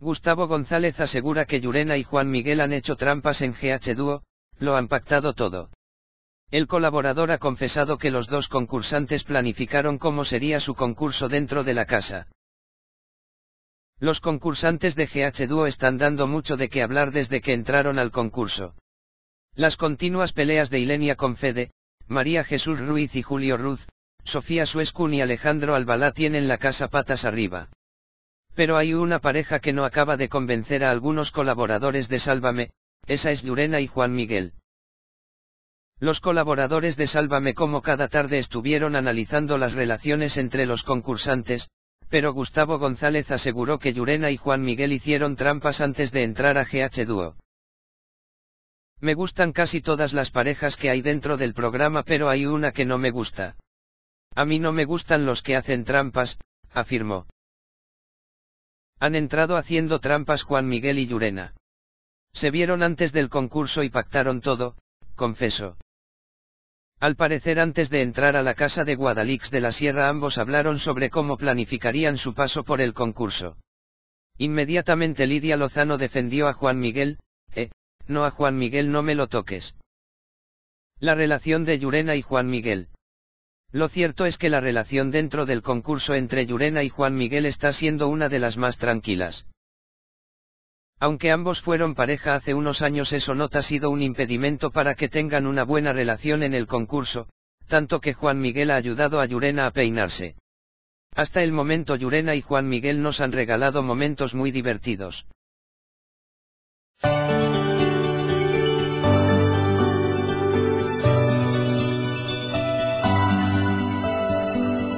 Gustavo González asegura que Llurena y Juan Miguel han hecho trampas en GH Duo, lo han pactado todo. El colaborador ha confesado que los dos concursantes planificaron cómo sería su concurso dentro de la casa. Los concursantes de GH Duo están dando mucho de qué hablar desde que entraron al concurso. Las continuas peleas de Ilenia Confede, María Jesús Ruiz y Julio Ruz, Sofía Suescun y Alejandro Albalá tienen la casa patas arriba. Pero hay una pareja que no acaba de convencer a algunos colaboradores de Sálvame, esa es Yurena y Juan Miguel. Los colaboradores de Sálvame como cada tarde estuvieron analizando las relaciones entre los concursantes, pero Gustavo González aseguró que Yurena y Juan Miguel hicieron trampas antes de entrar a GH Duo. Me gustan casi todas las parejas que hay dentro del programa pero hay una que no me gusta. A mí no me gustan los que hacen trampas, afirmó. Han entrado haciendo trampas Juan Miguel y Llurena. Se vieron antes del concurso y pactaron todo, confeso. Al parecer antes de entrar a la casa de Guadalix de la Sierra ambos hablaron sobre cómo planificarían su paso por el concurso. Inmediatamente Lidia Lozano defendió a Juan Miguel, eh, no a Juan Miguel no me lo toques. La relación de Llurena y Juan Miguel. Lo cierto es que la relación dentro del concurso entre Llurena y Juan Miguel está siendo una de las más tranquilas. Aunque ambos fueron pareja hace unos años eso no ha sido un impedimento para que tengan una buena relación en el concurso, tanto que Juan Miguel ha ayudado a Llurena a peinarse. Hasta el momento Llurena y Juan Miguel nos han regalado momentos muy divertidos.